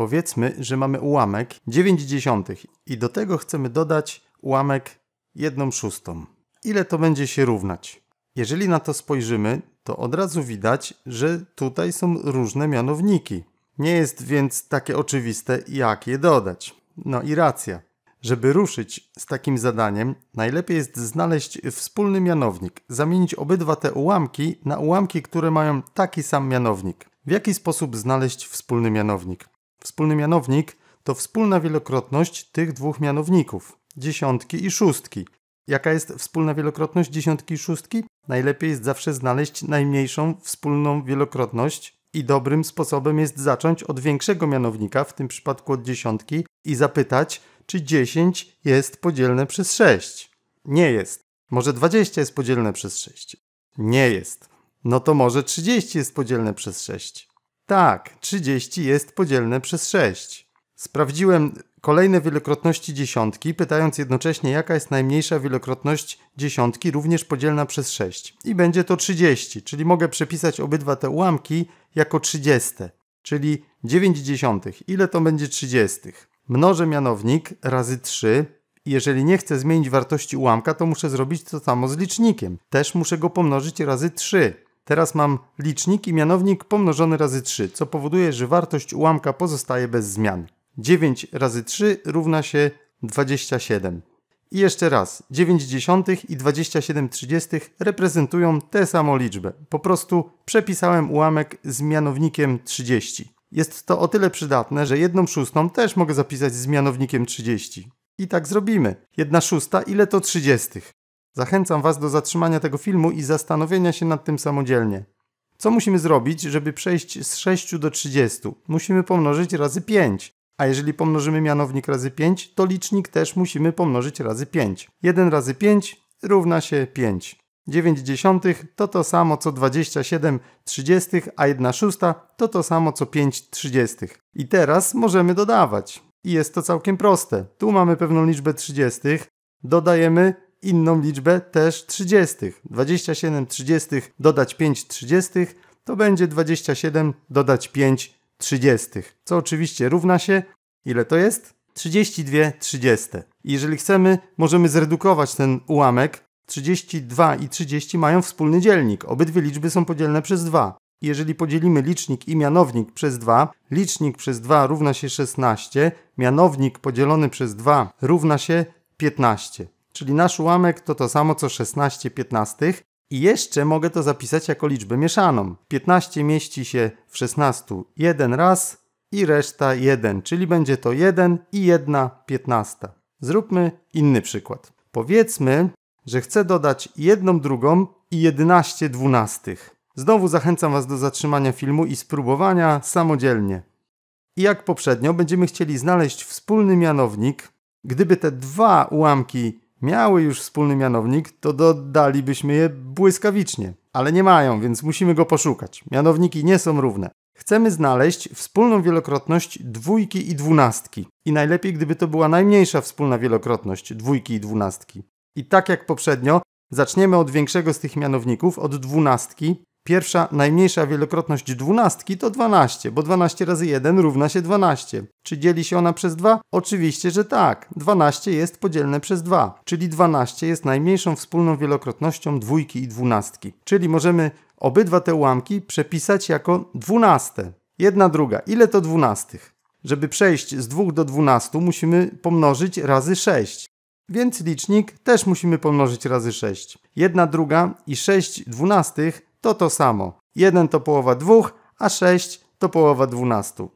Powiedzmy, że mamy ułamek 9 i do tego chcemy dodać ułamek 1 szóstą. Ile to będzie się równać? Jeżeli na to spojrzymy, to od razu widać, że tutaj są różne mianowniki. Nie jest więc takie oczywiste, jak je dodać. No i racja. Żeby ruszyć z takim zadaniem, najlepiej jest znaleźć wspólny mianownik, zamienić obydwa te ułamki na ułamki, które mają taki sam mianownik. W jaki sposób znaleźć wspólny mianownik? Wspólny mianownik to wspólna wielokrotność tych dwóch mianowników dziesiątki i szóstki. Jaka jest wspólna wielokrotność dziesiątki i szóstki? Najlepiej jest zawsze znaleźć najmniejszą wspólną wielokrotność i dobrym sposobem jest zacząć od większego mianownika, w tym przypadku od dziesiątki, i zapytać, czy 10 jest podzielne przez 6. Nie jest. Może 20 jest podzielne przez 6. Nie jest. No to może 30 jest podzielne przez 6. Tak, 30 jest podzielne przez 6. Sprawdziłem kolejne wielokrotności dziesiątki, pytając jednocześnie, jaka jest najmniejsza wielokrotność dziesiątki, również podzielna przez 6. I będzie to 30, czyli mogę przepisać obydwa te ułamki jako 30, czyli 9 dziesiątych. Ile to będzie 30? Mnożę mianownik razy 3. Jeżeli nie chcę zmienić wartości ułamka, to muszę zrobić to samo z licznikiem. Też muszę go pomnożyć razy 3. Teraz mam licznik i mianownik pomnożony razy 3, co powoduje, że wartość ułamka pozostaje bez zmian. 9 razy 3 równa się 27. I jeszcze raz, 9 dziesiątych i 27 trzydziestych reprezentują tę samą liczbę. Po prostu przepisałem ułamek z mianownikiem 30. Jest to o tyle przydatne, że 1 szóstą też mogę zapisać z mianownikiem 30. I tak zrobimy. Jedna szósta ile to trzydziestych? Zachęcam Was do zatrzymania tego filmu i zastanowienia się nad tym samodzielnie. Co musimy zrobić, żeby przejść z 6 do 30? Musimy pomnożyć razy 5. A jeżeli pomnożymy mianownik razy 5, to licznik też musimy pomnożyć razy 5. 1 razy 5 równa się 5. 9 dziesiątych to to samo co 27 trzydziestych, a 1 szósta to to samo co 5 trzydziestych. I teraz możemy dodawać. I jest to całkiem proste. Tu mamy pewną liczbę trzydziestych, dodajemy inną liczbę też 30. 27 30 dodać 5 30 to będzie 27 dodać 5 30. Co oczywiście równa się ile to jest? 32 30. jeżeli chcemy, możemy zredukować ten ułamek. 32 i 30 mają wspólny dzielnik. Obydwie liczby są podzielne przez 2. Jeżeli podzielimy licznik i mianownik przez 2, licznik przez 2 równa się 16, mianownik podzielony przez 2 równa się 15. Czyli nasz ułamek to to samo co 16 15 i jeszcze mogę to zapisać jako liczbę mieszaną. 15 mieści się w 16 jeden raz i reszta 1, czyli będzie to 1 i 1 piętnasta. Zróbmy inny przykład. Powiedzmy, że chcę dodać 1 drugą i 11 dwunastych. Znowu zachęcam Was do zatrzymania filmu i spróbowania samodzielnie. I jak poprzednio będziemy chcieli znaleźć wspólny mianownik, gdyby te dwa ułamki miały już wspólny mianownik, to dodalibyśmy je błyskawicznie. Ale nie mają, więc musimy go poszukać. Mianowniki nie są równe. Chcemy znaleźć wspólną wielokrotność dwójki i dwunastki. I najlepiej, gdyby to była najmniejsza wspólna wielokrotność dwójki i dwunastki. I tak jak poprzednio, zaczniemy od większego z tych mianowników, od dwunastki, Pierwsza najmniejsza wielokrotność dwunastki to 12, bo 12 razy 1 równa się 12. Czy dzieli się ona przez 2? Oczywiście, że tak. 12 jest podzielne przez 2, czyli 12 jest najmniejszą wspólną wielokrotnością dwójki i dwunastki. Czyli możemy obydwa te ułamki przepisać jako dwunaste. Jedna druga. Ile to dwunastych? Żeby przejść z 2 do 12 musimy pomnożyć razy 6. Więc licznik też musimy pomnożyć razy 6. 1 druga i 6 dwunastych to to samo. 1 to połowa 2, a 6 to połowa 12.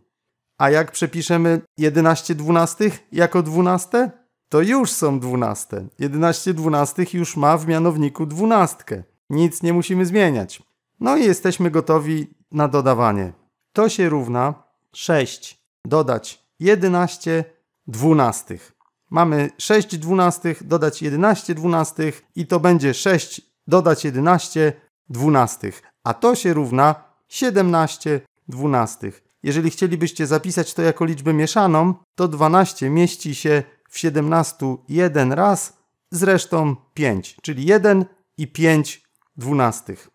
A jak przepiszemy 11 dwunastych jako 12? to już są 12. 11 dwunastych już ma w mianowniku dwunastkę. Nic nie musimy zmieniać. No i jesteśmy gotowi na dodawanie. To się równa 6 dodać 11 dwunastych. Mamy 6 dwunastych dodać 11 dwunastych i to będzie 6 dodać 11 dwunastych, a to się równa 17 dwunastych. Jeżeli chcielibyście zapisać to jako liczbę mieszaną, to 12 mieści się w 17 jeden raz zresztą 5, czyli 1 i 5 dwunastych.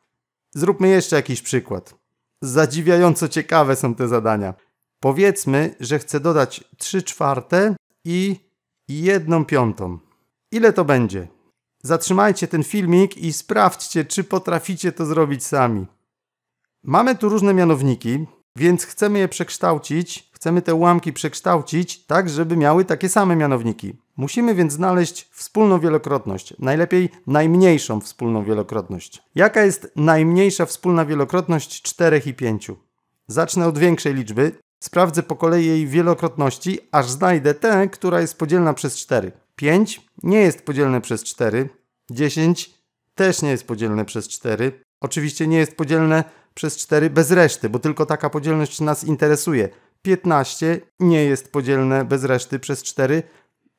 Zróbmy jeszcze jakiś przykład. Zadziwiająco ciekawe są te zadania. Powiedzmy, że chcę dodać 3 czwarte i 1 piątą. Ile to będzie? zatrzymajcie ten filmik i sprawdźcie, czy potraficie to zrobić sami. Mamy tu różne mianowniki, więc chcemy je przekształcić, chcemy te ułamki przekształcić tak, żeby miały takie same mianowniki. Musimy więc znaleźć wspólną wielokrotność, najlepiej najmniejszą wspólną wielokrotność. Jaka jest najmniejsza wspólna wielokrotność 4 i 5? Zacznę od większej liczby, sprawdzę po kolei jej wielokrotności, aż znajdę tę, która jest podzielna przez 4. 5 nie jest podzielne przez 4. 10 też nie jest podzielne przez 4. Oczywiście nie jest podzielne przez 4 bez reszty, bo tylko taka podzielność nas interesuje. 15 nie jest podzielne bez reszty przez 4.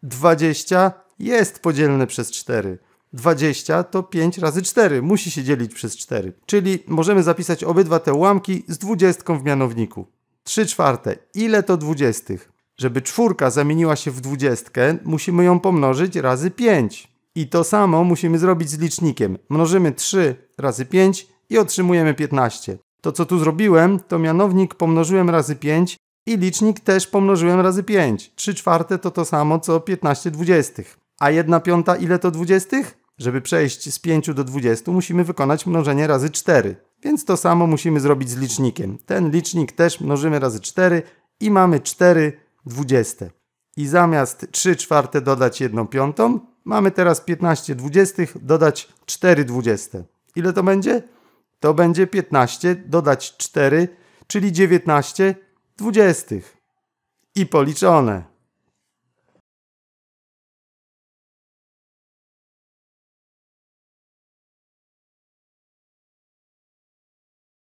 20 jest podzielne przez 4. 20 to 5 razy 4, musi się dzielić przez 4. Czyli możemy zapisać obydwa te ułamki z 20 w mianowniku. 3 czwarte. Ile to 20? Żeby czwórka zamieniła się w dwudziestkę, musimy ją pomnożyć razy 5. I to samo musimy zrobić z licznikiem. Mnożymy 3 razy 5 i otrzymujemy 15. To co tu zrobiłem, to mianownik pomnożyłem razy 5 i licznik też pomnożyłem razy 5. 3 czwarte to to samo co 15 dwudziestych. A 1 piąta ile to dwudziestych? Żeby przejść z 5 do 20 musimy wykonać mnożenie razy 4. Więc to samo musimy zrobić z licznikiem. Ten licznik też mnożymy razy 4 i mamy 4 dwudzieste. I zamiast 3 czwarte dodać 1 piątą, mamy teraz 15 dwudziestych dodać 4 dwudzieste. Ile to będzie? To będzie 15 dodać 4, czyli 19 dwudziestych. I policzone.